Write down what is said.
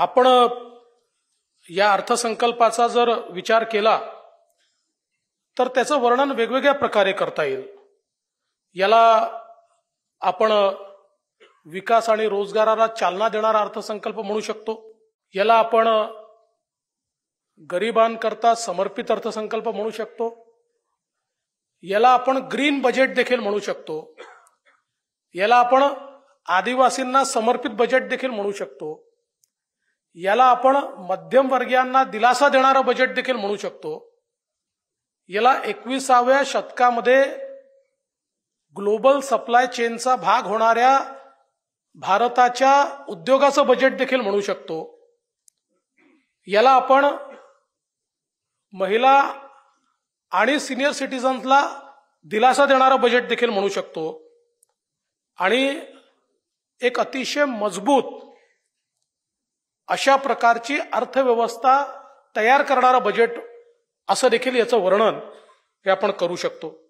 आपण या अर्थसंकल्पाचा जर विचार केला तर त्याचं वर्णन वेगवेगळ्या प्रकारे करता येईल याला आपण विकास आणि रोजगाराला चालना देणारा अर्थसंकल्प म्हणू शकतो याला आपण गरिबांकरता समर्पित अर्थसंकल्प म्हणू शकतो याला आपण ग्रीन बजेट देखील म्हणू शकतो याला आपण आदिवासींना समर्पित बजेट देखील म्हणू शकतो याला आपण वर्गीयांना दिलासा देणारं बजेट देखील म्हणू शकतो याला एकविसाव्या शतकामध्ये ग्लोबल सप्लाय चेनचा भाग होणाऱ्या भारताच्या उद्योगाचं बजेट देखील म्हणू शकतो याला आपण महिला आणि सिनियर सिटीजन्सला दिलासा देणारं बजेट देखील म्हणू शकतो आणि एक अतिशय मजबूत अशा प्रकारची अर्थव्यवस्था तयार करणारं बजेट असं देखील याचं वर्णन हे आपण करू शकतो